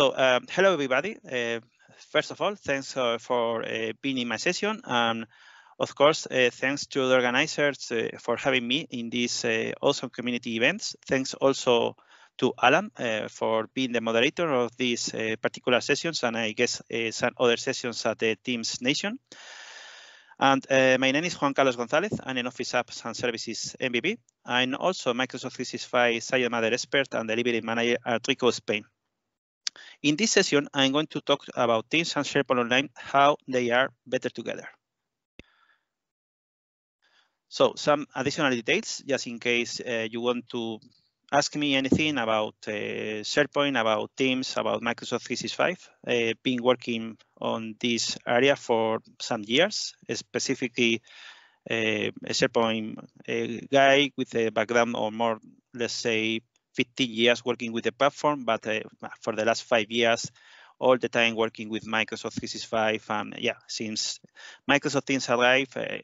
So um, hello, everybody. Uh, first of all, thanks uh, for uh, being in my session. And of course, uh, thanks to the organizers uh, for having me in these uh, awesome community events. Thanks also to Alan for being the moderator of these particular sessions and I guess some other sessions at the Teams Nation. And uh, my name is Juan Carlos Gonzalez. I'm an Office Apps and Services MVP. I'm also Microsoft 365 Science Matter Expert and Delivery Manager at Rico Spain. In this session, I'm going to talk about Teams and SharePoint Online, how they are better together. So some additional details, just in case uh, you want to ask me anything about uh, SharePoint, about Teams, about Microsoft 365. I've uh, been working on this area for some years, specifically uh, a SharePoint uh, guy with a background or more, let's say, 15 years working with the platform, but uh, for the last five years, all the time working with Microsoft 365. And um, yeah, since Microsoft Teams arrived, uh,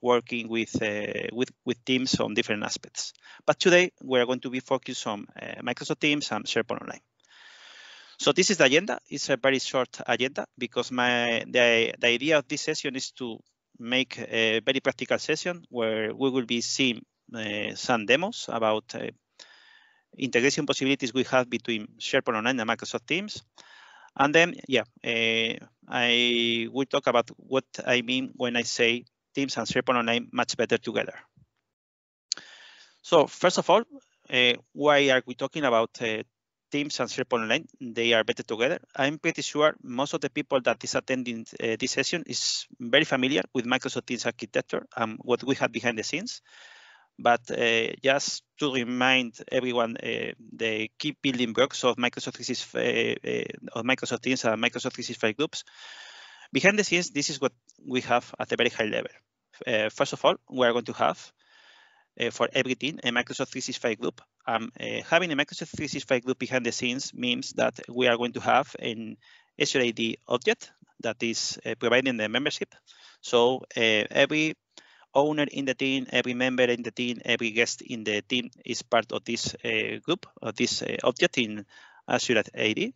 working with, uh, with, with teams on different aspects. But today, we're going to be focused on uh, Microsoft Teams and SharePoint Online. So this is the agenda. It's a very short agenda because my the, the idea of this session is to make a very practical session where we will be seeing uh, some demos about uh, integration possibilities we have between SharePoint Online and Microsoft Teams. And then, yeah, uh, I will talk about what I mean when I say Teams and SharePoint Online much better together. So first of all, uh, why are we talking about uh, Teams and SharePoint Online? They are better together. I'm pretty sure most of the people that is attending uh, this session is very familiar with Microsoft Teams architecture and what we have behind the scenes. But uh, just to remind everyone, uh, the key building blocks of Microsoft 365, uh, of Microsoft Teams and Microsoft 365 groups. Behind the scenes, this is what we have at a very high level. first of all, we are going to have uh, for everything a Microsoft 365 group. Um, uh, having a Microsoft 365 group behind the scenes means that we are going to have an SRID object that is uh, providing the membership. So every owner in the team, every member in the team, every guest in the team is part of this uh, group, of this uh, object in Azure AD.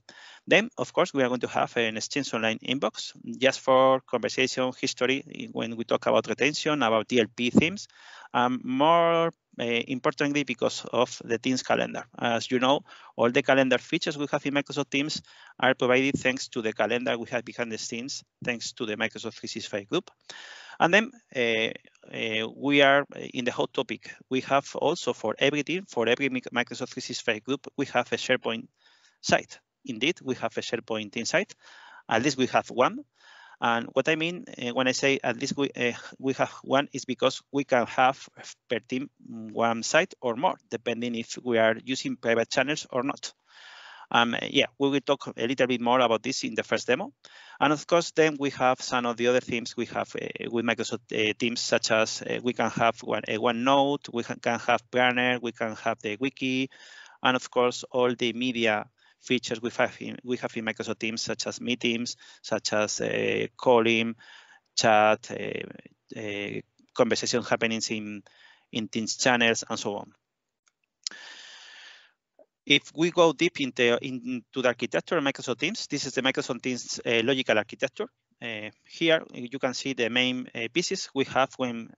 Then, of course, we are going to have an exchange online inbox just for conversation history when we talk about retention, about DLP themes, um, more Eh, importantly because of the Teams calendar. As you know, all the calendar features we have in Microsoft Teams are provided thanks to the calendar we have behind the scenes, thanks to the Microsoft 365 group. And then uh, uh, we are in the hot topic. We have also for every team, for every Microsoft 365 group, we have a SharePoint site. Indeed, we have a SharePoint site. At least we have one. And what I mean uh, when I say at least we, uh, we have one is because we can have per team one site or more, depending if we are using private channels or not. Um, yeah, we will talk a little bit more about this in the first demo. And of course, then we have some of the other things we have uh, with Microsoft uh, Teams, such as uh, we can have one, uh, OneNote, we can have Planner, we can have the wiki, and of course, all the media features we have in, we have in Microsoft Teams, such as meetings, such as uh, calling, chat, uh, uh, conversation happenings in, in Teams channels, and so on. If we go deep into, into the architecture of Microsoft Teams, this is the Microsoft Teams logical architecture. here you can see the main pieces we have when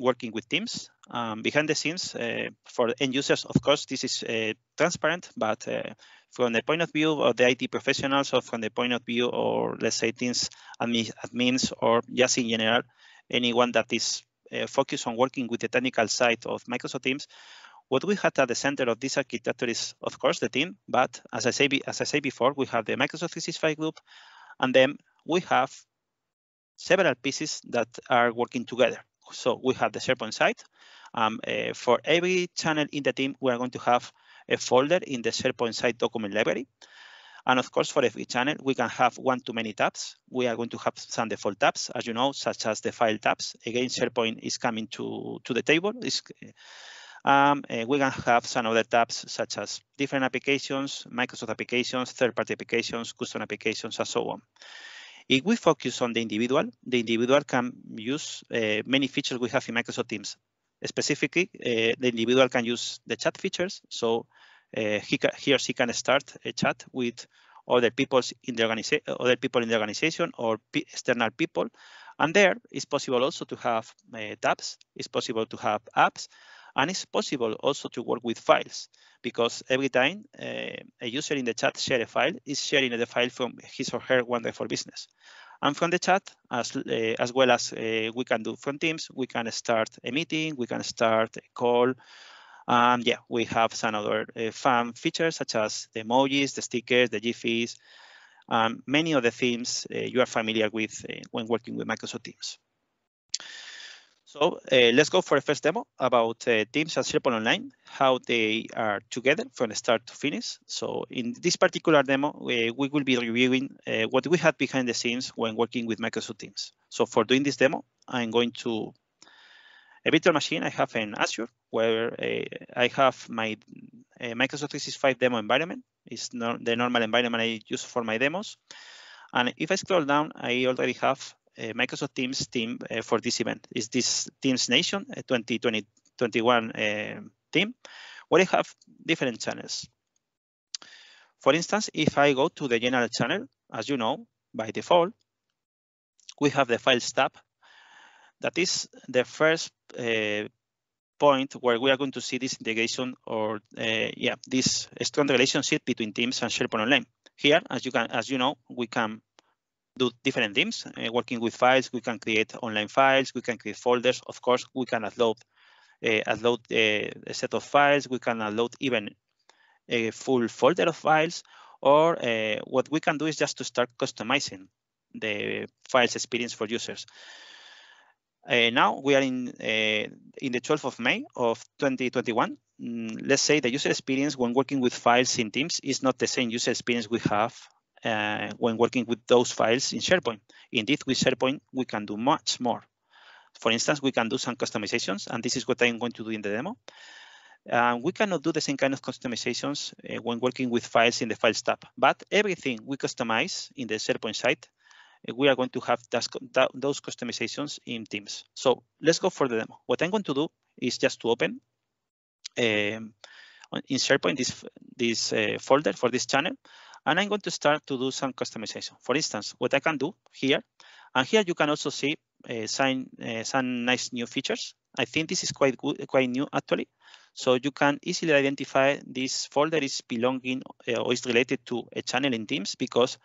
working with teams um, behind the scenes uh, for end users. Of course, this is uh, transparent, but uh, from the point of view of the IT professionals or from the point of view or let's say teams admins or just in general, anyone that is uh, focused on working with the technical side of Microsoft Teams, what we had at the center of this architecture is, of course, the team, but as I say, as I say before, we have the Microsoft 365 group, and then we have several pieces that are working together. So we have the SharePoint site. Um, uh, for every channel in the team, we are going to have a folder in the SharePoint site document library. And of course, for every channel, we can have one too many tabs. We are going to have some default tabs, as you know, such as the file tabs. Again, SharePoint is coming to, to the table. Um, uh, we can have some other tabs, such as different applications, Microsoft applications, third-party applications, custom applications, and so on. If we focus on the individual, the individual can use uh, many features we have in Microsoft Teams. Specifically, uh, the individual can use the chat features. So uh, he, he or she can start a chat with other in the other people in the organization, or external people. And there, it's possible also to have uh, tabs. It's possible to have apps. And it's possible also to work with files because every time uh, a user in the chat share a file, is sharing the file from his or her wonderful business. And from the chat, as, uh, as well as uh, we can do from Teams, we can start a meeting, we can start a call. And um, yeah, we have some other fun features such as the emojis, the stickers, the GIFs, um, many of the themes you are familiar with when working with Microsoft Teams. So uh, let's go for a first demo about uh, teams at SharePoint Online, how they are together from start to finish. So in this particular demo, we, we will be reviewing uh, what we had behind the scenes when working with Microsoft Teams. So for doing this demo, I'm going to a virtual machine. I have an Azure where uh, I have my uh, Microsoft 365 demo environment. It's not the normal environment I use for my demos. And if I scroll down, I already have uh, Microsoft Teams team uh, for this event. is this Teams Nation uh, 2021 team where I have different channels. For instance, if I go to the general channel, as you know, by default, we have the Files tab. That is the first uh, point where we are going to see this integration or uh, yeah, this strong relationship between Teams and SharePoint Online. Here, as you can, as you know, we can do different things. Uh, working with files, we can create online files, we can create folders. Of course, we can upload, uh, upload uh, a set of files. We can upload even a full folder of files. Or uh, what we can do is just to start customizing the files experience for users. Uh, now we are in in the 12th of May of 2021 mm, let's say the user experience when working with files in Teams is not the same user experience we have uh, when working with those files in SharePoint. Indeed, with SharePoint, we can do much more. For instance, we can do some customizations, and this is what I'm going to do in the demo. Uh, we cannot do the same kind of customizations uh, when working with files in the Files tab, but everything we customize in the SharePoint site, uh, we are going to have that, that, those customizations in Teams. So let's go for the demo. What I'm going to do is just to open um, in SharePoint this, this uh, folder for this channel, and I'm going to start to do some customization. For instance, what I can do here, and here you can also see uh, eh, some, uh, some nice new features. I think this is quite good, quite new actually. So you can easily identify this folder is belonging uh, or is related to a channel in Teams because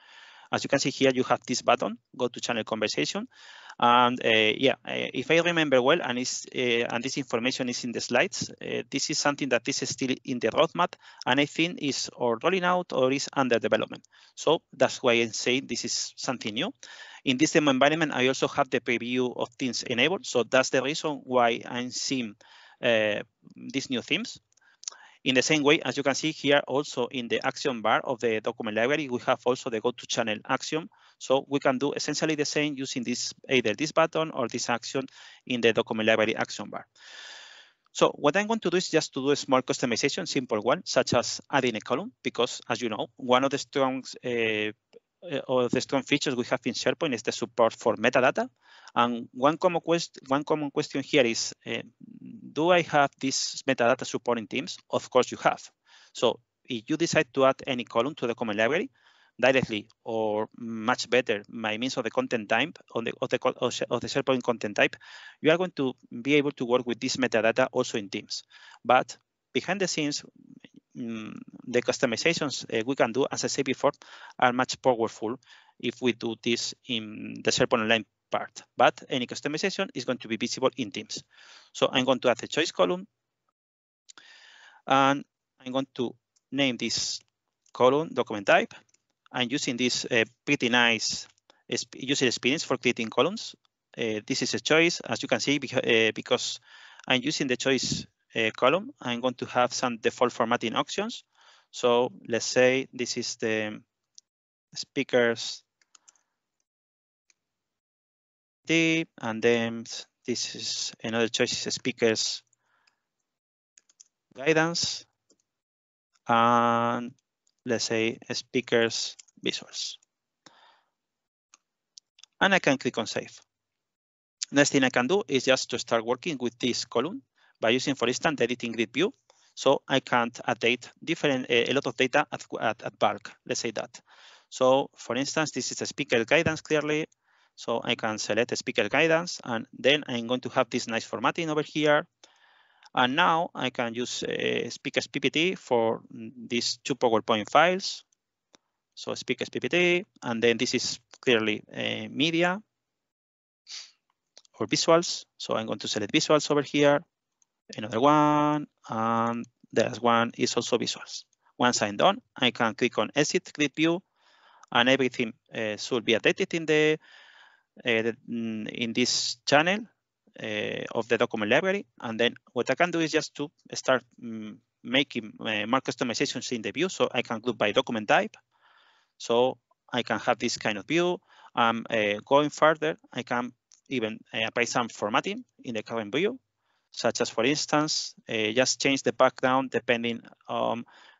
as you can see here, you have this button, go to channel conversation, and uh, yeah, uh, if I remember well, and, it's, uh, and this information is in the slides, this is something that is still in the roadmap, and I think is or rolling out or is under development. So that's why I say this is something new. In this demo environment, I also have the preview of things enabled. So that's the reason why I'm seeing uh, these new themes. In the same way, as you can see here also in the action bar of the document library, we have also the go-to channel action. So we can do essentially the same using this either this button or this action in the document library action bar. So what I'm going to do is just to do a small customization, simple one, such as adding a column, because as you know, one of the strong uh, of the strong features we have in SharePoint is the support for metadata. And one common, quest one common question here is, uh, do I have this metadata supporting teams? Of course you have. So if you decide to add any column to the common library, directly or much better by means of the content type on the of the of the SharePoint content type, you are going to be able to work with this metadata also in Teams. But behind the scenes, mm, the customizations uh, we can do, as I said before, are much powerful if we do this in the SharePoint Online part, but any customization is going to be visible in Teams. So I'm going to add a choice column and I'm going to name this column document type. I'm using this uh, pretty nice user experience for creating columns. Uh, this is a choice, as you can see, uh, because I'm using the choice uh, column, I'm going to have some default formatting options. So let's say this is the speakers and then this is another choice is speakers guidance, and let's say speakers visuals. And I can click on save. Next thing I can do is just to start working with this column by using, for instance, the editing grid view. So I can update different eh, a lot of data at, at, at bulk, let's say that. So for instance, this is a speaker guidance clearly, so I can select speaker guidance and then I'm going to have this nice formatting over here. And now I can use uh, speakers PPT for these two PowerPoint files. So speakers PPT, and then this is clearly uh, media or visuals. So I'm going to select visuals over here, another one, and the last one is also visuals. Once I'm done, I can click on exit grid view and everything uh, should be updated in the Eh, mm, in this channel eh, of the document library. And then what I can do is just to start um, making eh, more customizations in the view. So I can group by document type. So I can have this kind of view. Um, going further, I can even apply some formatting in the current view such as, for instance, uh, just change the background depending on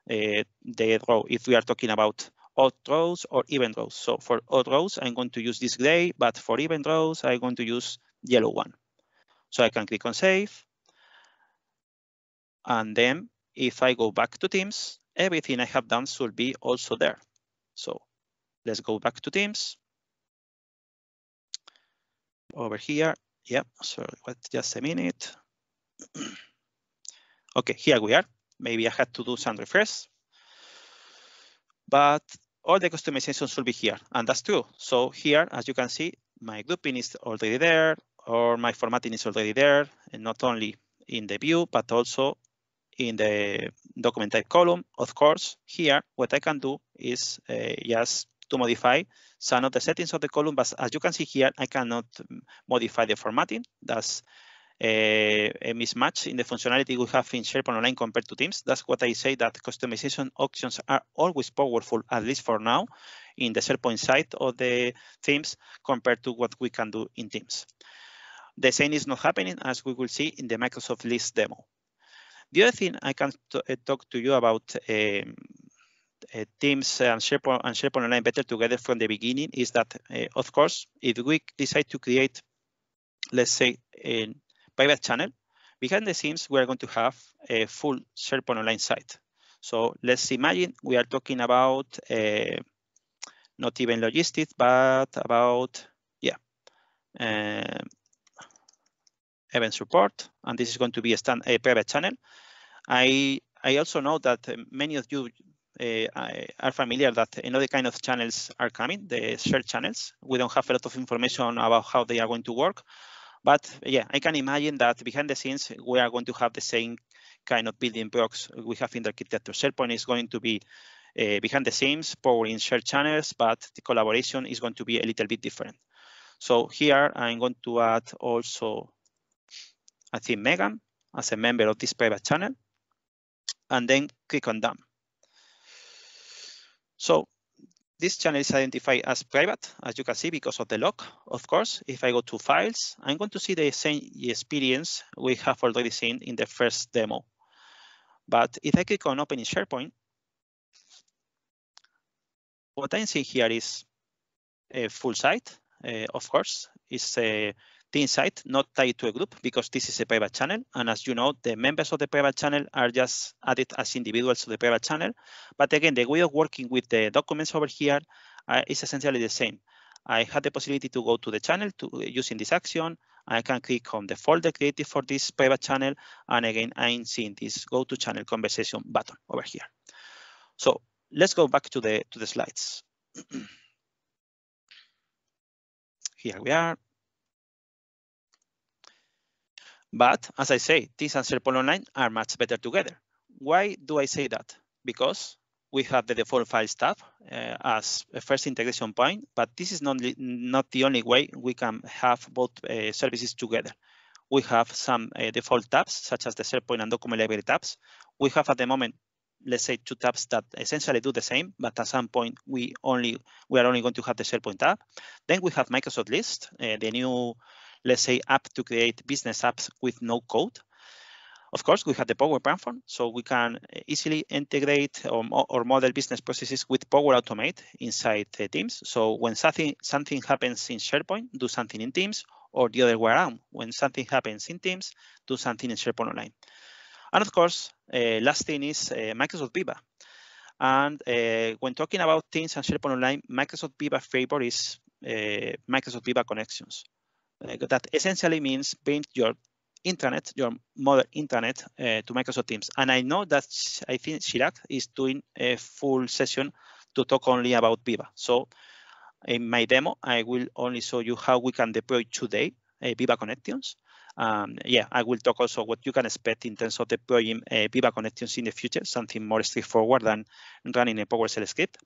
uh, the row, if we are talking about odd rows or even rows. So for odd rows, I'm going to use this gray, but for even rows, I'm going to use yellow one. So I can click on save. And then if I go back to Teams, everything I have done should be also there. So let's go back to Teams. Over here, yep, sorry, wait just a minute. okay, here we are. Maybe I had to do some refresh, but all the customizations will be here, and that's true. So here, as you can see, my grouping is already there, or my formatting is already there, and not only in the view, but also in the document type column. Of course, here, what I can do is uh, just to modify some of the settings of the column, but as you can see here, I cannot mm, modify the formatting. That's a eh, eh, mismatch in the functionality we have in SharePoint Online compared to Teams. That's what I say that customization options are always powerful, at least for now, in the SharePoint side of the Teams compared to what we can do in Teams. The same is not happening as we will see in the Microsoft List demo. The other thing I can eh, talk to you about um, uh, Teams and SharePoint, and SharePoint Online better together from the beginning is that, uh, of course, if we decide to create, let's say, private channel, behind the scenes, we are going to have a full SharePoint Online site. So let's imagine we are talking about uh, not even logistics, but about, yeah, uh, event support. And this is going to be a, stand, a private channel. I, I also know that many of you uh, are familiar that another kind of channels are coming, the shared channels. We don't have a lot of information about how they are going to work, but yeah, I can imagine that behind the scenes, we are going to have the same kind of building blocks we have in the architecture. SharePoint is going to be uh, behind the scenes, powering shared channels, but the collaboration is going to be a little bit different. So here I'm going to add also, I think Megan as a member of this private channel, and then click on done. So this channel is identified as private, as you can see, because of the lock. Of course, if I go to files, I'm going to see the same experience we have already seen in the first demo. But if I click on open in SharePoint, what I'm seeing here is a full site, uh, of course, is a Inside, not tied to a group because this is a private channel. And as you know, the members of the private channel are just added as individuals to the private channel. But again, the way of working with the documents over here uh, is essentially the same. I had the possibility to go to the channel to uh, using this action. I can click on the folder created for this private channel. And again, I'm seeing this go to channel conversation button over here. So let's go back to the to the slides. here we are. But as I say, this and SharePoint Online are much better together. Why do I say that? Because we have the default files tab uh, as a first integration point, but this is not, not the only way we can have both uh, services together. We have some uh, default tabs, such as the SharePoint and document library tabs. We have at the moment, let's say two tabs that essentially do the same, but at some point we only we are only going to have the SharePoint tab. Then we have Microsoft List, uh, the new let's say, app to create business apps with no code. Of course, we have the Power Platform, so we can easily integrate or, or model business processes with Power Automate inside the Teams. So when something something happens in SharePoint, do something in Teams, or the other way around. When something happens in Teams, do something in SharePoint Online. And of course, uh, last thing is uh, Microsoft Viva. And uh, when talking about Teams and SharePoint Online, Microsoft Viva favorite is uh, Microsoft Viva Connections. Uh, that essentially means bring your intranet, your mother intranet uh, to Microsoft Teams. And I know that I think Chirac is doing a full session to talk only about Viva. So in my demo, I will only show you how we can deploy today uh, Viva connections. Um, yeah, I will talk also what you can expect in terms of deploying uh, Viva connections in the future, something more straightforward than running a PowerShell script.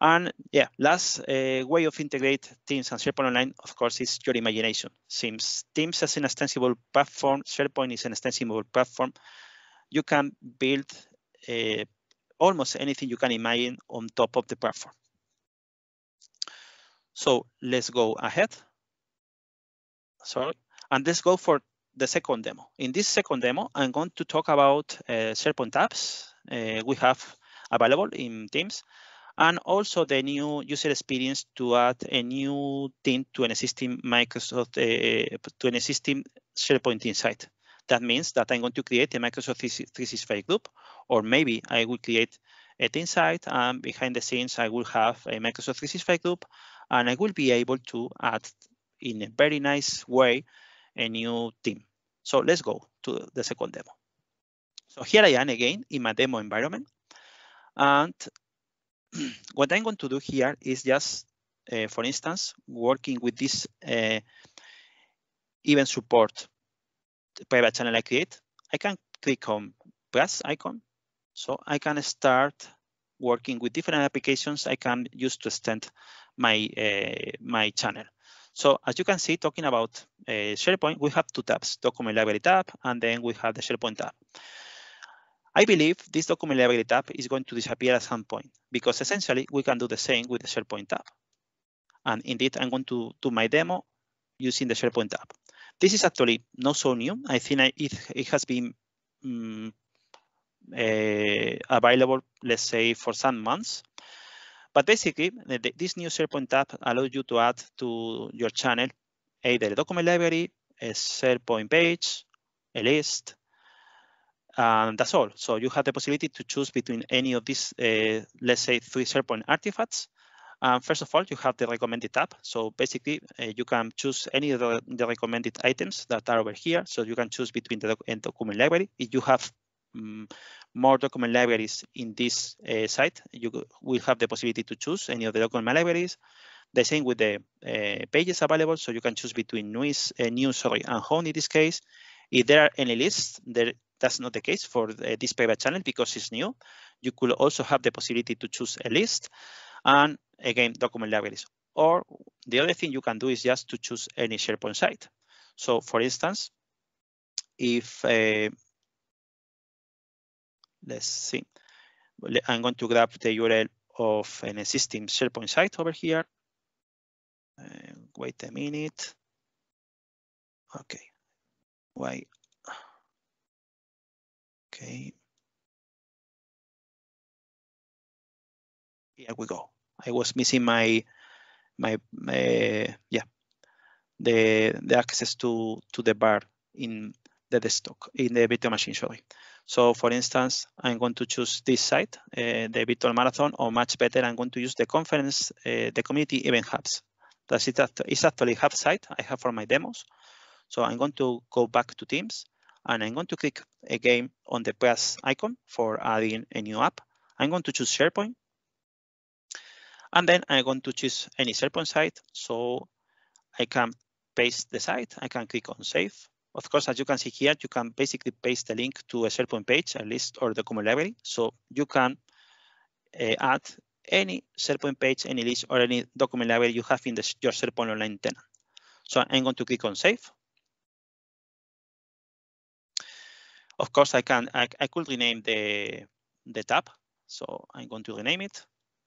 And yeah, last uh, way of integrate Teams and SharePoint Online, of course, is your imagination. Since Teams is an extensible platform, SharePoint is an extensible platform, you can build uh, almost anything you can imagine on top of the platform. So let's go ahead. Sorry. And let's go for the second demo. In this second demo, I'm going to talk about uh, SharePoint apps uh, we have available in Teams and also the new user experience to add a new thing to an existing Microsoft, uh, to an existing SharePoint Insight. That means that I'm going to create a Microsoft 365 group, or maybe I will create a Insight, and behind the scenes, I will have a Microsoft 365 group, and I will be able to add in a very nice way a new team. So let's go to the second demo. So here I am again in my demo environment. And what I'm going to do here is just, uh, for instance, working with this uh, event support private channel I create, I can click on plus icon. So I can start working with different applications I can use to extend my, uh, my channel. So as you can see, talking about uh, SharePoint, we have two tabs, document library tab, and then we have the SharePoint tab. I believe this document library tab is going to disappear at some point because essentially we can do the same with the SharePoint tab. And indeed, I'm going to do my demo using the SharePoint tab. This is actually not so new. I think it, it has been um, uh, available, let's say, for some months. But basically, the, this new SharePoint tab allows you to add to your channel either a document library, a SharePoint page, a list, and that's all. So you have the possibility to choose between any of these, uh, let's say, three SharePoint artifacts. Um, first of all, you have the recommended tab. So basically, uh, you can choose any of the, the, recommended items that are over here. So you can choose between the doc document library. If you have um, more document libraries in this uh, site, you will have the possibility to choose any of the document libraries. The same with the uh, pages available. So you can choose between news, uh, news sorry, and home in this case. If there are any lists, there that's not the case for uh, this private channel because it's new. You could also have the possibility to choose a list and again, document libraries. Or the other thing you can do is just to choose any SharePoint site. So for instance, if, uh, let's see, I'm going to grab the URL of an existing SharePoint site over here. Uh, wait a minute. Okay, why Okay. Here we go. I was missing my my, yeah the the access to to the bar in the desktop in the virtual machine. Sorry. So for instance, I'm going to choose this site, uh, the virtual marathon, or much better, I'm going to use the conference, uh, the community event hubs. That's it. It's actually hub site I have for my demos. So I'm going to go back to Teams and I'm going to click again on the plus icon for adding a new app. I'm going to choose SharePoint. And then I'm going to choose any SharePoint site. So I can paste the site. I can click on save. Of course, as you can see here, you can basically paste the link to a SharePoint page, a list or document library. So you can uh, add any SharePoint page, any list or any document library you have in the, your SharePoint online tenant. So I'm going to click on save. Of course, I can I, I could rename the the tab, so I'm going to rename it.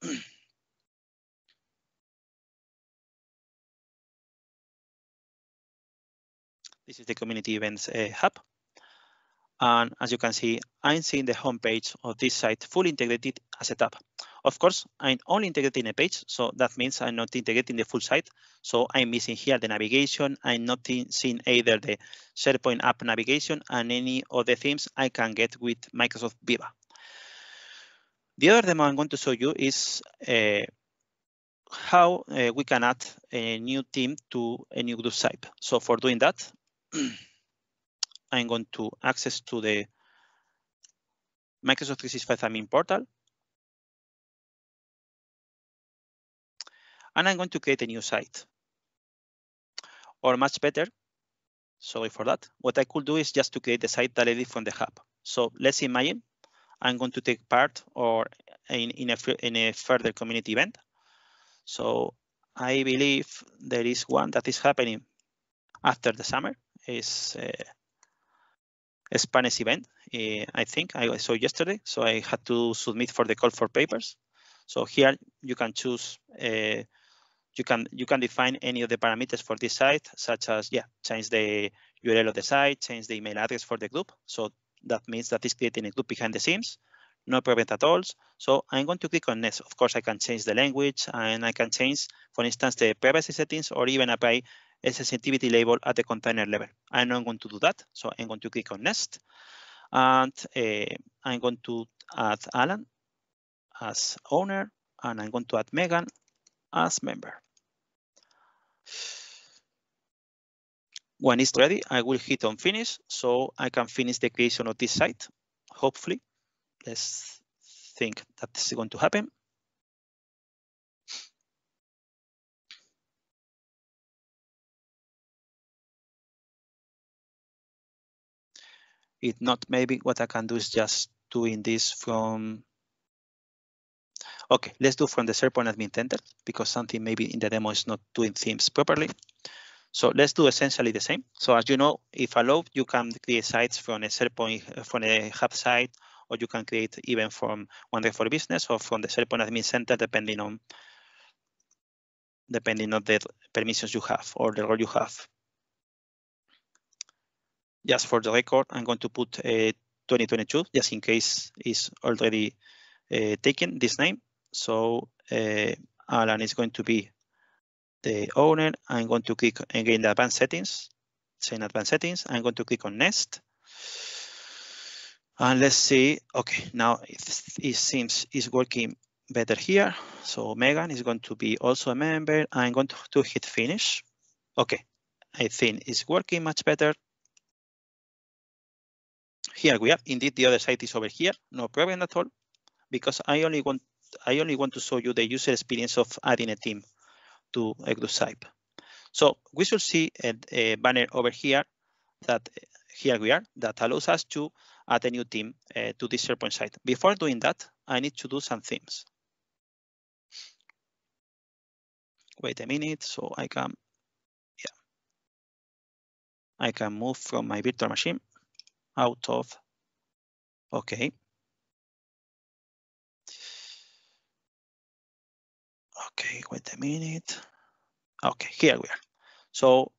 this is the community events uh, hub. And as you can see, I'm seeing the homepage of this site fully integrated as a tab. Of course, I'm only integrating a page, so that means I'm not integrating the full site. So I'm missing here the navigation. I'm not seeing either the SharePoint app navigation and any other themes I can get with Microsoft Viva. The other demo I'm going to show you is uh, how uh, we can add a new theme to a new group site. So for doing that, I'm going to access to the Microsoft 365 admin portal. And I'm going to create a new site. Or much better, sorry for that, what I could do is just to create the site directly from the hub. So let's imagine I'm going to take part or in, in, a, in a further community event. So I believe there is one that is happening after the summer. Is uh, Spanish event, uh, I think I saw yesterday. So I had to submit for the call for papers. So here you can choose, uh, you can you can define any of the parameters for this site, such as yeah, change the URL of the site, change the email address for the group. So that means that it's creating a group behind the scenes, no prevent at all. So I'm going to click on next. Of course, I can change the language and I can change, for instance, the privacy settings or even apply a sensitivity label at the container level. I know I'm going to do that, so I'm going to click on next. And uh, I'm going to add Alan as owner, and I'm going to add Megan as member. When it's ready, I will hit on finish, so I can finish the creation of this site, hopefully. Let's think that's going to happen. it not maybe what I can do is just doing this from okay let's do from the SharePoint admin center because something maybe in the demo is not doing themes properly so let's do essentially the same so as you know if allowed you can create sites from a SharePoint from a hub site or you can create even from one day for business or from the SharePoint admin center depending on depending on the permissions you have or the role you have just for the record, I'm going to put uh, 2022 just in case it's already uh, taken this name. So uh, Alan is going to be the owner. I'm going to click again the advanced settings, in advanced settings. I'm going to click on next. And let's see, okay, now it, it seems it's working better here. So Megan is going to be also a member. I'm going to, to hit finish. Okay, I think it's working much better here we are. Indeed, the other side is over here. No problem at all, because I only want I only want to show you the user experience of adding a team to ECDUSIPE. So we should see a, a, banner over here that here we are that allows us to add a new team uh, to this SharePoint site. Before doing that, I need to do some things. Wait a minute, so I can, yeah, I can move from my virtual machine out of. Okay. Okay, wait a minute. Okay, here we are. So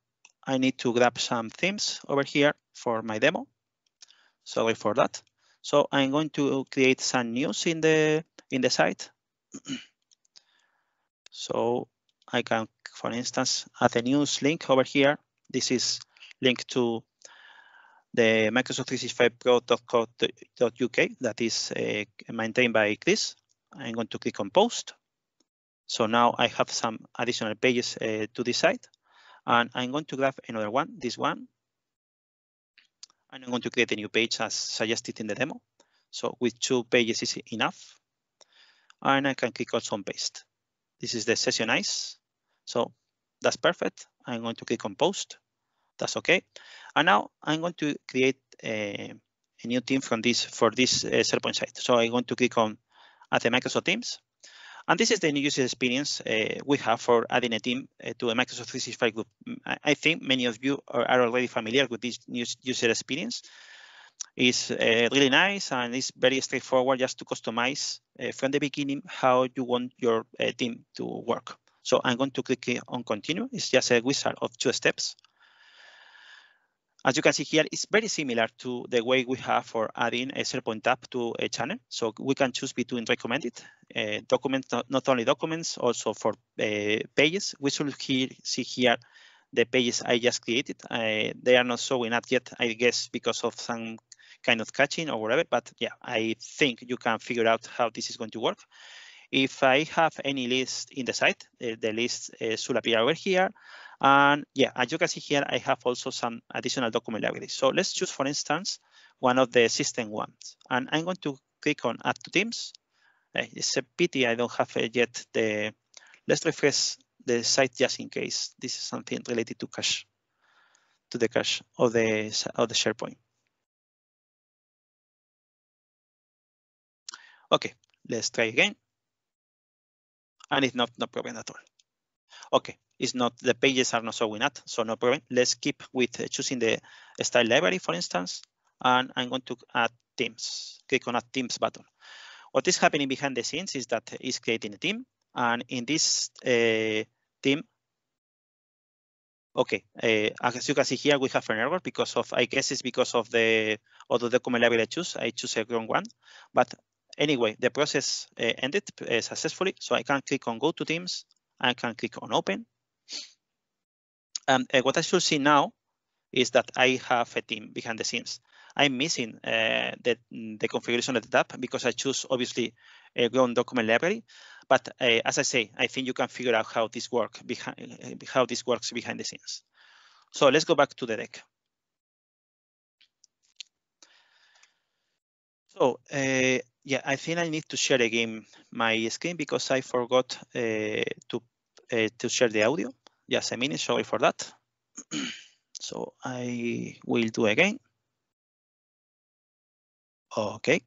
I need to grab some themes over here for my demo. Sorry for that. So I'm going to create some news in the in the site. so I can, for instance, add a news link over here. This is linked to the Microsoft 365 Pro.co.uk that is uh, maintained by Chris. I'm going to click on post. So now I have some additional pages uh, to this site and I'm going to grab another one, this one. And I'm going to create a new page as suggested in the demo. So with two pages is enough. And I can click also on paste. This is the ice. So that's perfect. I'm going to click on post. That's okay. And now I'm going to create a, uh, a new team from this for this uh, SharePoint site. So I'm going to click on at the Microsoft Teams. And this is the new user experience uh, we have for adding a team uh, to a Microsoft 365 group. Mm, I think many of you are, are already familiar with this new user experience. It's uh, really nice and it's very straightforward just to customize uh, from the beginning how you want your uh, team to work. So I'm going to click on continue. It's just a wizard of two steps. As you can see here, it's very similar to the way we have for adding a SharePoint app to a channel. So we can choose between recommended uh, documents, not only documents, also for uh, pages. We should here, see here the pages I just created. Uh, they are not showing up yet, I guess, because of some kind of catching or whatever. But yeah, I think you can figure out how this is going to work. If I have any list in the site, uh, the list uh, should appear over here. And yeah, as you can see here, I have also some additional document libraries. So let's choose, for instance, one of the system ones. And I'm going to click on Add to Teams. Eh, it's a pity I don't have eh, yet the, let's refresh the site just in case. This is something related to cache, to the cache of the, of the SharePoint. Okay, let's try again. And if not, no problem at all. Okay, is not the pages are not showing up, so no problem. Let's keep with uh, choosing the style library, for instance, and I'm going to add teams. Click on Add Teams button. What is happening behind the scenes is that it's creating a team, and in this uh, team, okay, uh, as you can see here, we have an error because of, I guess it's because of the other document library I choose. I choose a wrong one, but anyway, the process uh, ended uh, successfully. So I can click on Go to Teams. I can click on Open and um, uh, what I should see now is that I have a team behind the scenes. I'm missing uh, the, the configuration of the tab because I choose obviously a grown document library. But uh, as I say, I think you can figure out how this work behind how this works behind the scenes. So let's go back to the deck. So uh, yeah, I think I need to share again my screen because I forgot uh, to uh, to share the audio. Just a minute, sorry for that. so I will do again. Okay.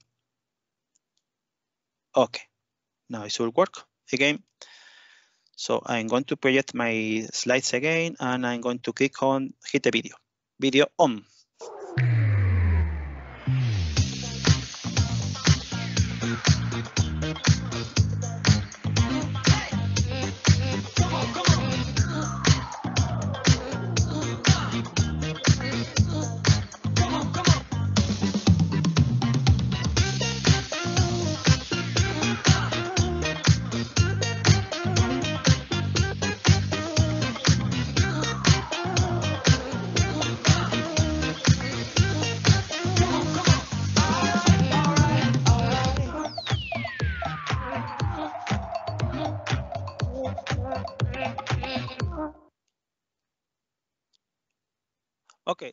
Okay, now it should work again. So I'm going to project my slides again and I'm going to click on hit the video, video on.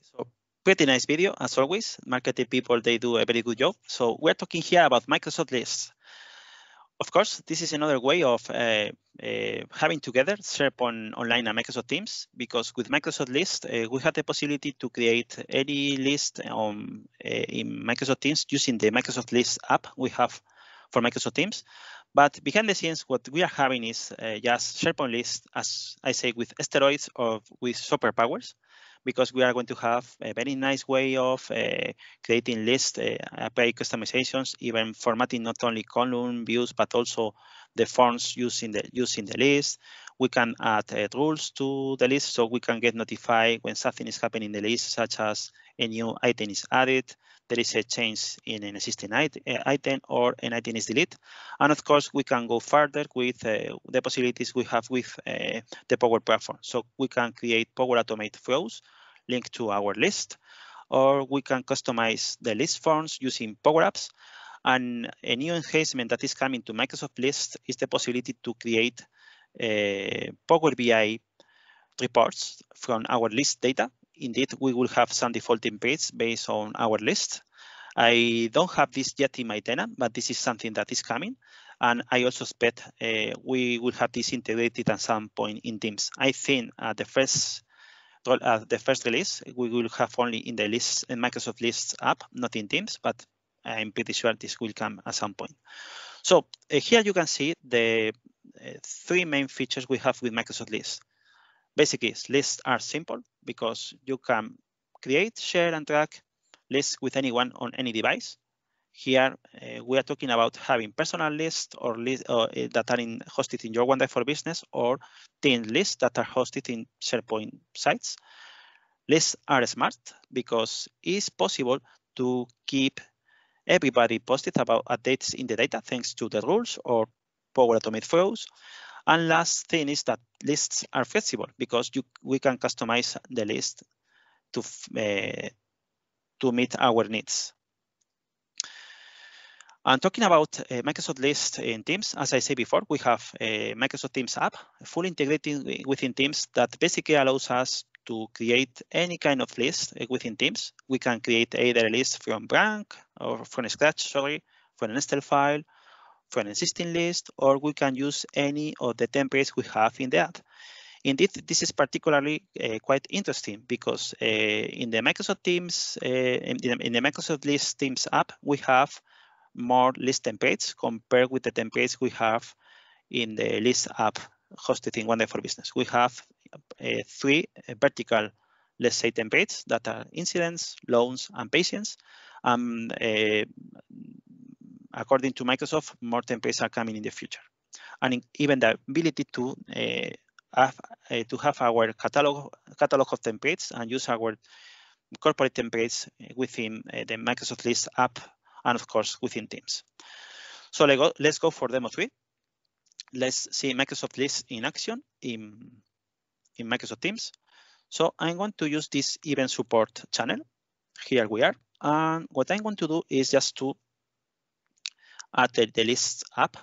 so pretty nice video as always. Marketing people, they do a very good job. So we're talking here about Microsoft lists. Of course, this is another way of uh, uh, having together SharePoint Online and Microsoft Teams, because with Microsoft List, uh, we have the possibility to create any list on, um, uh, in Microsoft Teams using the Microsoft List app we have for Microsoft Teams. But behind the scenes, what we are having is uh, just SharePoint List, as I say, with steroids or with superpowers because we are going to have a very nice way of uh, creating lists, uh, API customizations, even formatting not only column views, but also the forms using the, using the list. We can add uh, rules to the list so we can get notified when something is happening in the list, such as a new item is added there is a change in an existing eh, item or an item is deleted. And of course, we can go further with uh, the possibilities we have with uh, the Power Platform. So we can create Power Automate flows linked to our list, or we can customize the list forms using Power Apps. And a new enhancement that is coming to Microsoft List is the possibility to create uh, Power BI reports from our list data indeed we will have some defaulting bits based on our list. I don't have this yet in my tenant, but this is something that is coming. And I also expect uh, we will have this integrated at some point in Teams. I think at the first at the first release, we will have only in the list in Microsoft Lists app, not in Teams, but I'm pretty sure this will come at some point. So uh, here you can see the uh, three main features we have with Microsoft Lists. Basically, lists are simple because you can create, share, and track lists with anyone on any device. Here, uh, we are talking about having personal lists or lists uh, eh, that are in, hosted in your OneDrive for Business or team lists that are hosted in SharePoint sites. Lists are smart because it's possible to keep everybody posted about updates in the data thanks to the rules or Power Automate flows. And last thing is that lists are flexible because you, we can customize the list to, uh, to meet our needs. And talking about uh, Microsoft List in Teams, as I said before, we have a eh, Microsoft Teams app fully integrated within Teams that basically allows us to create any kind of list within Teams. We can create either a list from blank or from scratch, sorry, from an Excel file for an existing list, or we can use any of the templates we have in the app. Indeed, this is particularly uh, quite interesting because uh, in the Microsoft Teams, uh, in, the, in, the, Microsoft List Teams app, we have more list templates compared with the templates we have in the List app hosted in One for Business. We have three vertical, let's say, templates that are incidents, loans, and patients. Um, according to Microsoft, more templates are coming in the future. And in, even the ability to uh, have, uh, to have our catalog, catalog of templates and use our corporate templates within uh, the Microsoft List app and of course within Teams. So let go, let's go for demo three. Let's see Microsoft List in action in, in Microsoft Teams. So I'm going to use this event support channel. Here we are. And what I'm going to do is just to at the, the Lists app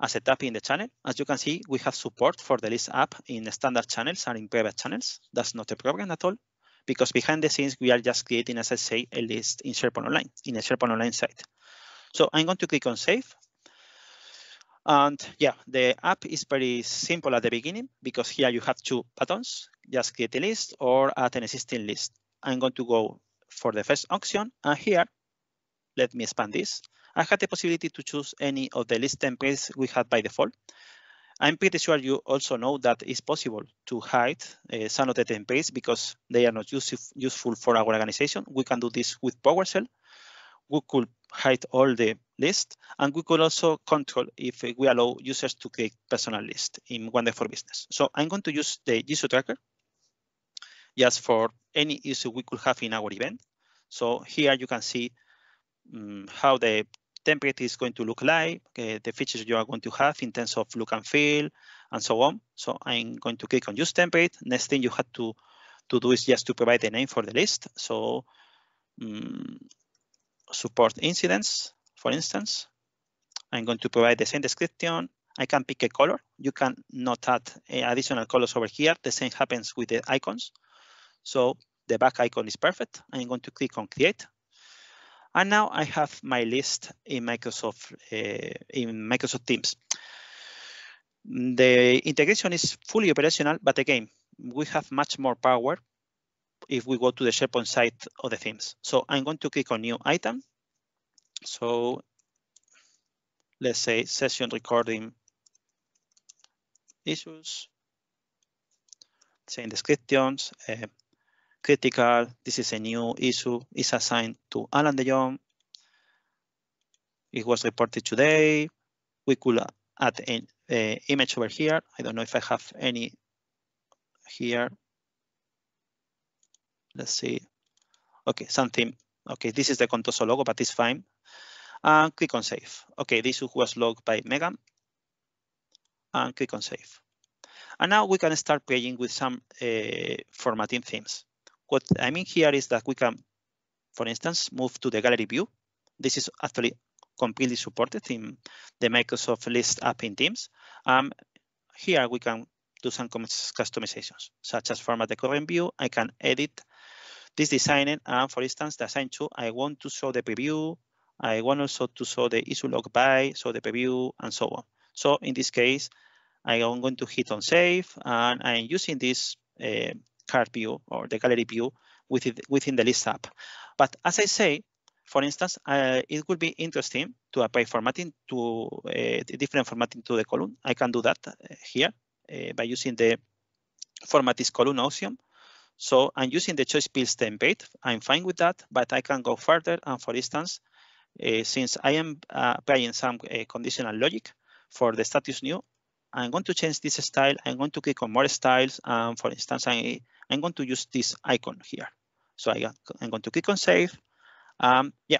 as a tab in the channel. As you can see, we have support for the List app in standard channels and in private channels. That's not a problem at all because behind the scenes, we are just creating, as I say, a list in SharePoint Online, in a SharePoint Online site. So I'm going to click on Save. And yeah, the app is very simple at the beginning because here you have two buttons, just create a list or add an existing list. I'm going to go for the first option and here, let me expand this. I had the possibility to choose any of the list templates we had by default. I'm pretty sure you also know that it's possible to hide uh, some of the templates because they are not use useful for our organization. We can do this with PowerShell. We could hide all the lists, and we could also control if we allow users to create personal lists in One Day for Business. So I'm going to use the issue tracker just for any issue we could have in our event. So here you can see um, how the template is going to look like, uh, the features you are going to have in terms of look and feel, and so on. So I'm going to click on use template. Next thing you have to, to do is just to provide a name for the list. So um, support incidents, for instance. I'm going to provide the same description. I can pick a color. You can not add eh, additional colors over here. The same happens with the icons. So the back icon is perfect. I'm going to click on create and now I have my list in Microsoft uh, in Microsoft Teams. The integration is fully operational, but again, we have much more power if we go to the SharePoint site of the themes. So I'm going to click on new item. So let's say session recording issues, same descriptions, uh, critical, this is a new issue, is assigned to Alan de Jong. It was reported today. We could add an uh, image over here. I don't know if I have any here. Let's see. Okay, something. Okay, this is the Contoso logo, but it's fine. And click on save. Okay, this was logged by Megan. And click on save. And now we can start playing with some uh, formatting themes. What I mean here is that we can, for instance, move to the gallery view. This is actually completely supported in the Microsoft List app in Teams. Um, here we can do some customizations, such as format the current view. I can edit this design, and for instance, the assign to, I want to show the preview. I want also to show the issue log by, so the preview, and so on. So in this case, I am going to hit on save, and I'm using this uh, card view or the gallery view within, within the list app. But as I say, for instance, uh, it would be interesting to apply formatting to uh, different formatting to the column. I can do that uh, here uh, by using the format is column option. So I'm using the choice fields template. I'm fine with that, but I can go further. And for instance, uh, since I am uh, applying some conditional logic for the status new, I'm going to change this style. I'm going to click on more styles. And um, for instance, I I'm going to use this icon here. So I, am going to click on save. Um, yeah,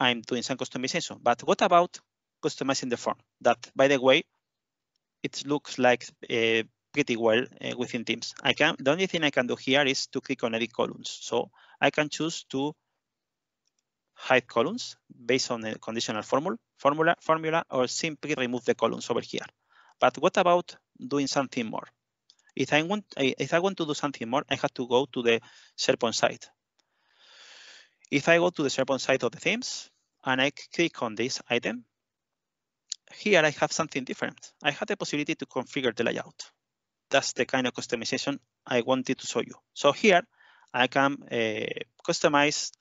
I'm doing some customization. But what about customizing the form? That, by the way, it looks like uh, pretty well uh, within Teams. I can. The only thing I can do here is to click on edit columns. So I can choose to hide columns based on the conditional formula, formula, formula, or simply remove the columns over here. But what about doing something more? If I want, if I want to do something more, I have to go to the SharePoint site. If I go to the SharePoint site of the themes and I click on this item, here I have something different. I have the possibility to configure the layout. That's the kind of customization I wanted to show you. So here I can uh, customize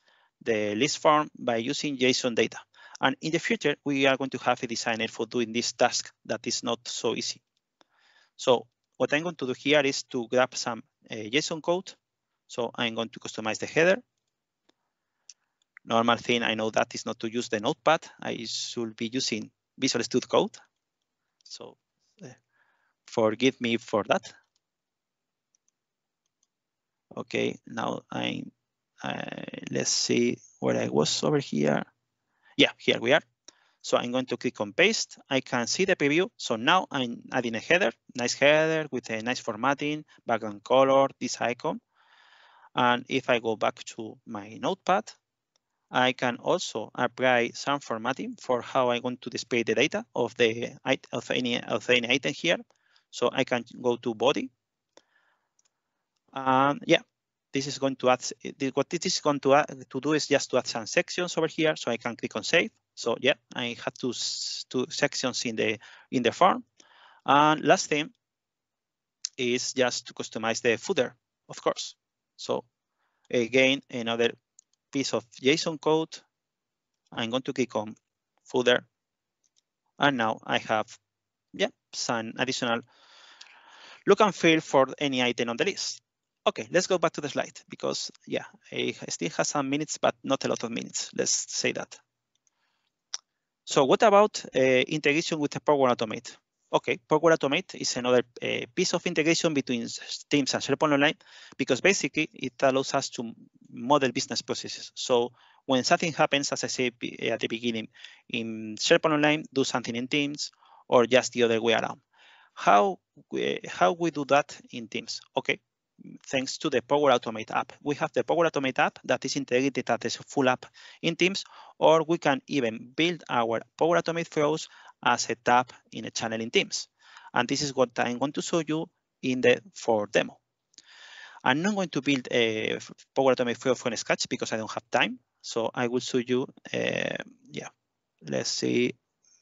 the list form by using JSON data. And in the future, we are going to have a designer for doing this task that is not so easy. So what I'm going to do here is to grab some uh, JSON code. So I'm going to customize the header. Normal thing, I know that is not to use the notepad. I should be using Visual Studio Code. So uh, forgive me for that. Okay, now I, uh, eh, let's see where I was over here. Yeah, here we are. So I'm going to click on paste. I can see the preview. So now I'm adding a header, nice header with a nice formatting, background color, this icon. And if I go back to my notepad, I can also apply some formatting for how I want to display the data of the of any of any item here. So I can go to body. And yeah, this is going to add what this is going to add, to do is just to add some sections over here. So I can click on save so yeah, I had two, two sections in the, in the form. And last thing is just to customize the footer, of course. So again, another piece of JSON code. I'm going to click on footer. And now I have yeah, some additional look and feel for any item on the list. Okay, let's go back to the slide because yeah, I still have some minutes, but not a lot of minutes. Let's say that. So what about uh, integration with the Power Automate? Okay, Power Automate is another uh, piece of integration between Teams and SharePoint Online because basically it allows us to model business processes. So when something happens, as I said uh, at the beginning, in SharePoint Online, do something in Teams or just the other way around. How we, uh, how we do that in Teams? Okay, thanks to the Power Automate app. We have the Power Automate app that is integrated as a full app in Teams, or we can even build our Power Automate flows as a tab in a channel in Teams. And this is what I'm going to show you in the for demo. I'm not going to build a Power Automate flow from scratch because I don't have time. So I will show you, uh, yeah, let's see,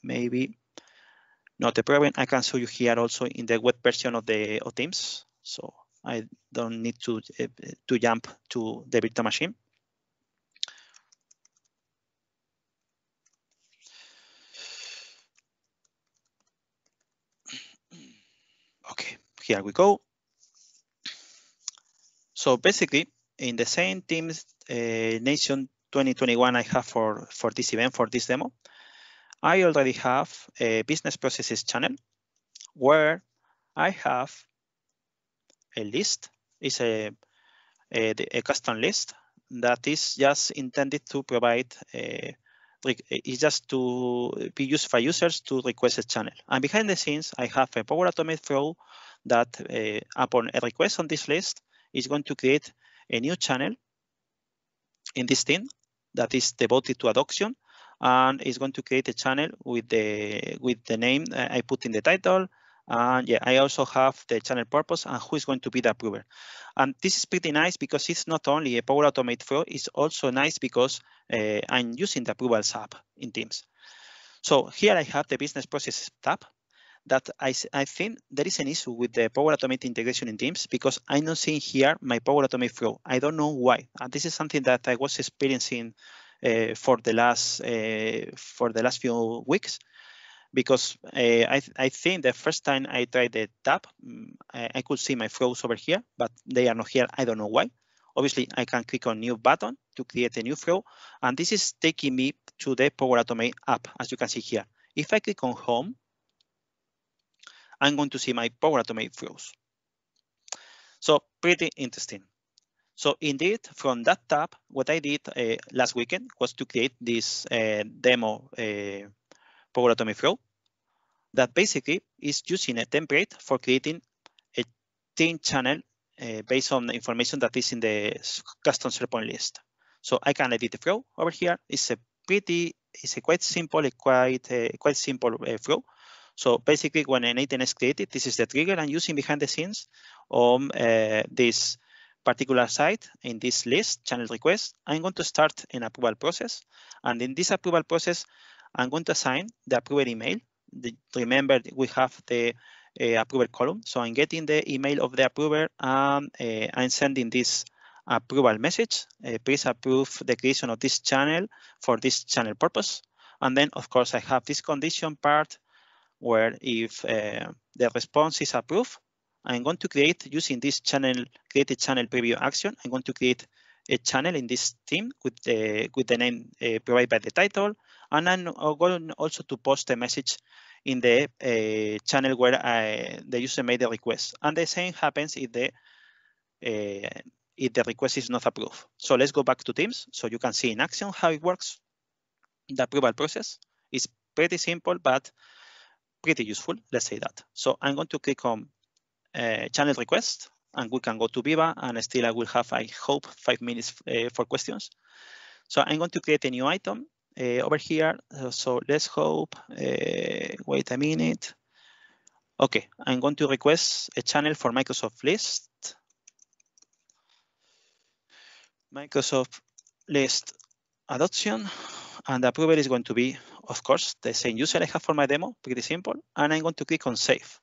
maybe not a problem. I can show you here also in the web version of the of Teams. So I don't need to, uh, to jump to the virtual machine. Okay, here we go. So basically, in the same Teams uh, Nation 2021 I have for, for this event, for this demo, I already have a business processes channel where I have a list. It's a, a, a custom list that is just intended to provide a, eh, it's just to be used for users to request a channel. And behind the scenes, I have a Power Automate flow that uh, upon a request on this list is going to create a new channel in this thing that is devoted to adoption and is going to create a channel with the with the name eh, I put in the title, and yeah, I also have the channel purpose and who is going to be the approver. And this is pretty nice because it's not only a Power Automate flow, it's also nice because uh, I'm using the approvals app in Teams. So here I have the business process tab that I, I think there is an issue with the Power Automate integration in Teams because I'm not seeing here my Power Automate flow. I don't know why. And this is something that I was experiencing uh, for the last uh, for the last few weeks because uh, I, th I think the first time I tried the tab, mm, I, I could see my flows over here, but they are not here. I don't know why. Obviously, I can click on new button to create a new flow. And this is taking me to the Power Automate app, as you can see here. If I click on home, I'm going to see my Power Automate flows. So pretty interesting. So indeed, from that tab, what I did uh, last weekend was to create this uh, demo uh, Power Atomy Flow that basically is using a template for creating a team channel uh, based on the information that is in the custom SharePoint list. So I can edit the flow over here. It's a pretty, it's a quite simple, a quite uh, quite simple uh, flow. So basically, when an item is created, this is the trigger I'm using behind the scenes on this particular site in this list channel request. I'm going to start an approval process, and in this approval process, I'm going to assign the approver email. The, remember, we have the uh, approver column. So I'm getting the email of the approver and uh, I'm sending this approval message. Uh, please approve the creation of this channel for this channel purpose. And then, of course, I have this condition part where if uh, the response is approved, I'm going to create using this channel, create a channel preview action. I'm going to create a channel in this team with the, with the name uh, provided by the title and I'm uh, going also to post a message in the uh, channel where I, the user made the request. And the same happens if the uh, if the request is not approved. So let's go back to Teams so you can see in action how it works. The approval process is pretty simple, but pretty useful. Let's say that. So I'm going to click on uh, channel request and we can go to Viva and still I will have, I hope, five minutes uh, for questions. So I'm going to create a new item Eh, over here. So let's hope, eh, wait a minute. Okay, I'm going to request a channel for Microsoft List. Microsoft List adoption and the approval is going to be, of course, the same user I have for my demo, pretty simple, and I'm going to click on save.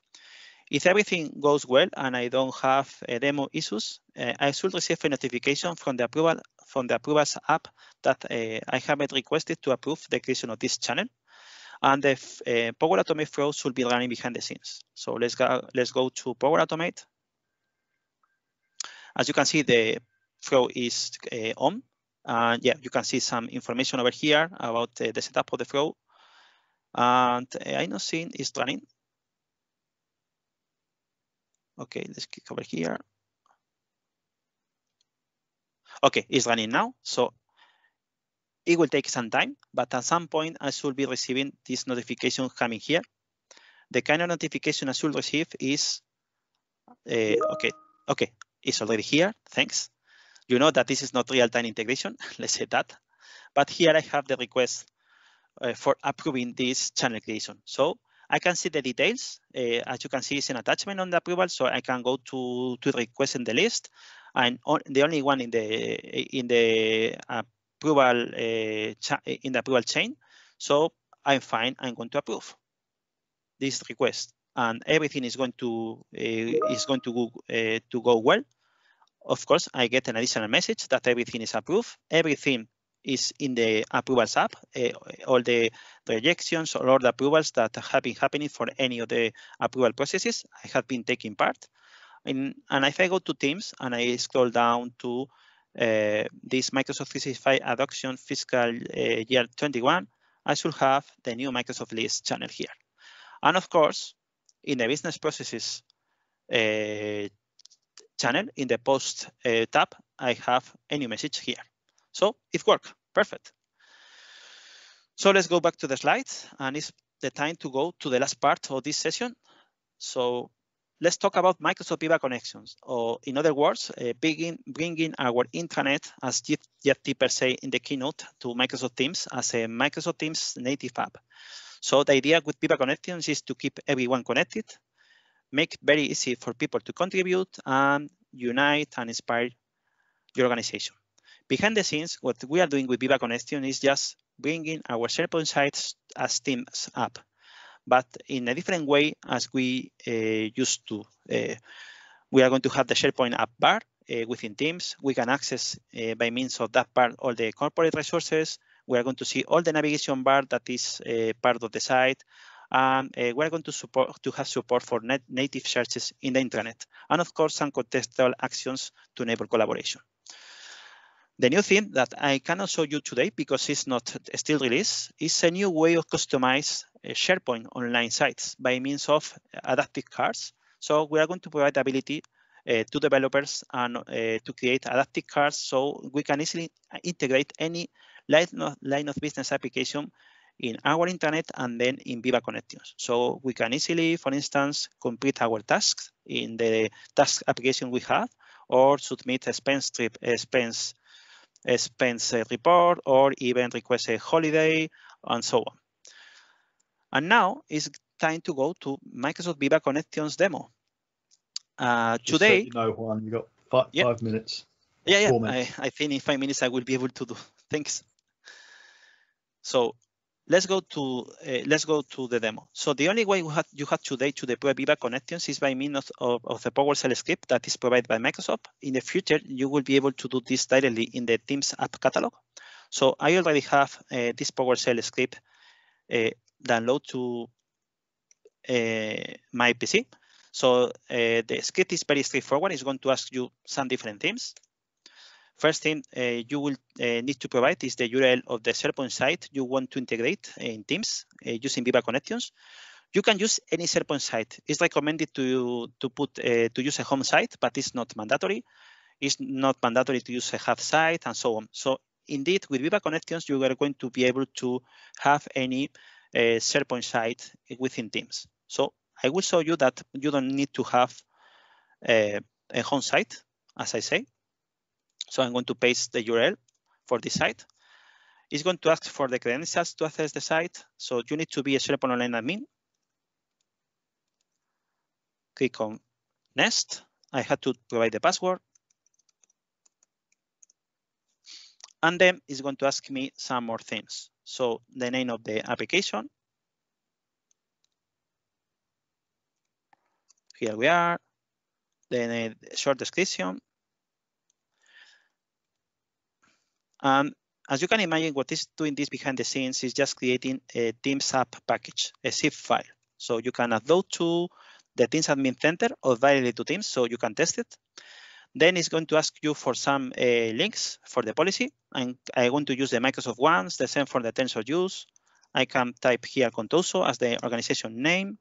If everything goes well and I don't have uh, demo issues, uh, I should receive a notification from the approval from the approvals app that uh, I have requested to approve the creation of this channel, and the uh, Power Automate flow should be running behind the scenes. So let's go. Let's go to Power Automate. As you can see, the flow is uh, on, and yeah, you can see some information over here about uh, the setup of the flow. And I know seeing is running Okay, let's click over here. Okay, it's running now. So it will take some time, but at some point I should be receiving this notification coming here. The kind of notification I should receive is, uh, okay, okay, it's already here, thanks. You know that this is not real-time integration, let's say that. But here I have the request uh, for approving this channel creation. So I can see the details. Uh, as you can see, it's an attachment on the approval, so I can go to, to the request in the list. And on, the only one in the in the approval uh, in the approval chain. So I'm fine. I'm going to approve this request, and everything is going to uh, is going to go, uh, to go well. Of course, I get an additional message that everything is approved. Everything is in the approvals app, uh, all the rejections or all the approvals that have been happening for any of the approval processes. I have been taking part. In, and if I go to Teams and I scroll down to uh, this Microsoft 365 adoption fiscal uh, year 21, I should have the new Microsoft list channel here. And of course, in the business processes uh, channel, in the post uh, tab, I have a new message here. So it worked, perfect. So let's go back to the slides and it's the time to go to the last part of this session. So let's talk about Microsoft Viva connections, or in other words, uh, bringing, bringing our intranet, as Jeff, Jeff Tipper in the keynote, to Microsoft Teams as a Microsoft Teams native app. So the idea with Viva connections is to keep everyone connected, make it very easy for people to contribute, and unite and inspire your organization. Behind the scenes, what we are doing with Viva Connection is just bringing our SharePoint sites as teams up, but in a different way as we uh, used to. Uh, we are going to have the SharePoint app bar uh, within Teams. We can access by means of that part all the corporate resources. We are going to see all the navigation bar that is part of the site. Um, we're going to support to have support for native searches in the intranet and of course some contextual actions to enable collaboration. The new thing that I cannot show you today because it's not still released is a new way of customize uh, SharePoint online sites by means of adaptive cards. So we are going to provide the ability uh, to developers and uh, to create adaptive cards so we can easily uh, integrate any line of, line of business application in our internet and then in Viva Connections. So we can easily, for instance, complete our tasks in the task application we have or submit a expense trip expense expense report or even request a holiday and so on. And now it's time to go to Microsoft Viva Connections demo. Uh, today, so you know, Juan, you got five, yeah. five minutes. Yeah, yeah. I, I think in five minutes I will be able to do. things. So let's go to uh, let's go to the demo. So the only way you have, you have today to deploy Viva connections is by means of, of, the PowerShell script that is provided by Microsoft. In the future, you will be able to do this directly in the Teams app catalog. So I already have uh, this PowerShell script uh, download to my PC. So the script is very straightforward. It's going to ask you some different things. First thing uh, you will uh, need to provide is the URL of the SharePoint site you want to integrate in Teams uh, using Viva Connections. You can use any SharePoint site. It's recommended to to put uh, to use a home site, but it's not mandatory. It's not mandatory to use a hub site and so on. So indeed, with Viva Connections, you are going to be able to have any SharePoint uh, site within Teams. So I will show you that you don't need to have uh, a home site, as I say. So I'm going to paste the URL for this site. It's going to ask for the credentials to access the site. So you need to be a SharePoint Online admin. Click on next. I had to provide the password. And then it's going to ask me some more things. So the name of the application. Here we are. Then a uh, short description, And um, as you can imagine, what is doing this behind the scenes is just creating a Teams app package, a zip file. So you can upload to the Teams Admin Center or directly to Teams, so you can test it. Then it's going to ask you for some uh, links for the policy. And I want to use the Microsoft ones, the same for the tensor use. I can type here Contoso as the organization name.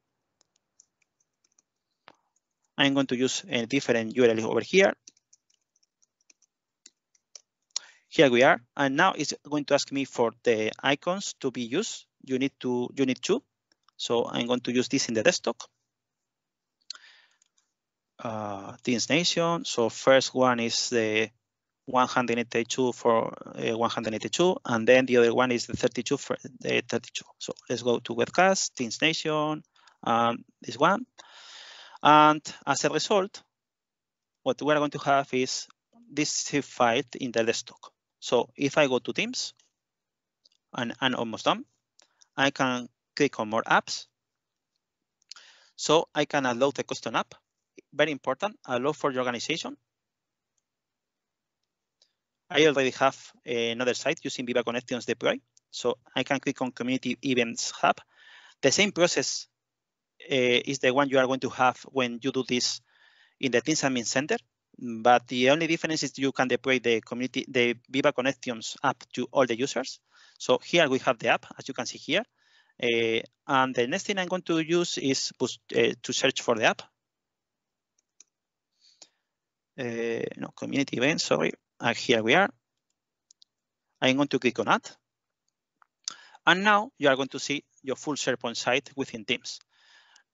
I'm going to use a different URL over here here we are. And now it's going to ask me for the icons to be used. You need to, you need two. So I'm going to use this in the desktop. Uh, the So first one is the 182 for uh, 182, and then the other one is the 32 for the 32. So let's go to webcast, Teams Nation, um, this one. And as a result, what we're going to have is this file in the desktop. So if I go to Teams and I'm almost done, I can click on more apps. So I can allow the custom app. Very important, allow for your organization. I already have another site using Viva Connections Deploy. So I can click on Community Events Hub. The same process uh, is the one you are going to have when you do this in the Teams Admin Center but the only difference is you can deploy the community, the Viva Connections app to all the users. So here we have the app, as you can see here. Uh, and the next thing I'm going to use is push, uh, to search for the app. Uh, no, community event, sorry. And here we are. I'm going to click on that. And now you are going to see your full SharePoint site within Teams.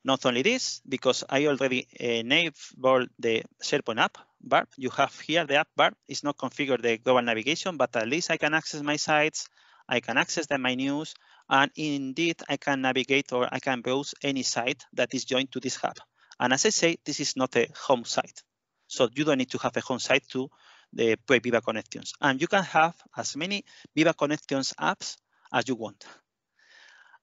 Not only this, because I already enabled the SharePoint app, bar. You have here the app bar. It's not configured the global navigation, but at least I can access my sites. I can access the, my news. And indeed, I can navigate or I can browse any site that is joined to this hub. And as I say, this is not a home site. So you don't need to have a home site to the pre Viva connections. And you can have as many Viva connections apps as you want.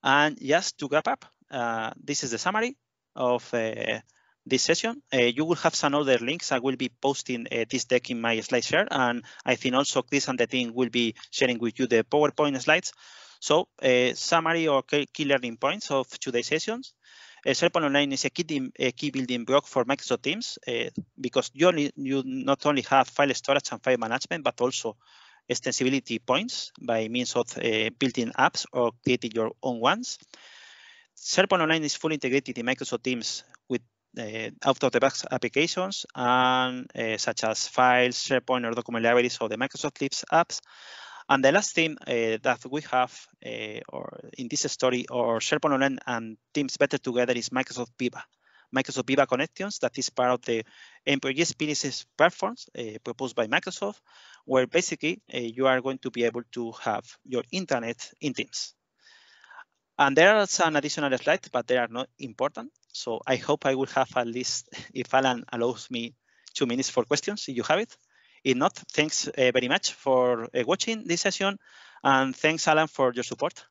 And just to wrap up, uh, this is the summary of uh, this session. Uh, you will have some other links. I will be posting uh, this deck in my SlideShare, and I think also Chris and the team will be sharing with you the PowerPoint slides. So uh, summary or key learning points of today's sessions. Uh, SharePoint Online is a key, team, a key, building block for Microsoft Teams uh, because you, only, you not only have file storage and file management, but also extensibility points by means of uh, built-in apps or creating your own ones. SharePoint Online is fully integrated in Microsoft Teams with Eh, out-of-the-box applications, and eh, such as files, SharePoint, or document libraries or the Microsoft Lips apps. And the last thing uh, eh, that we have uh, or in this story or SharePoint Online and Teams Better Together is Microsoft Viva. Microsoft Viva Connections, that is part of the employee experiences platforms uh, proposed by Microsoft, where basically you are going to be able to have your internet in Teams. And there are some additional slides, but they are not important. So I hope I will have at least, if Alan allows me, two minutes for questions, if you have it. If not, thanks uh, very much for uh, watching this session. And thanks, Alan, for your support.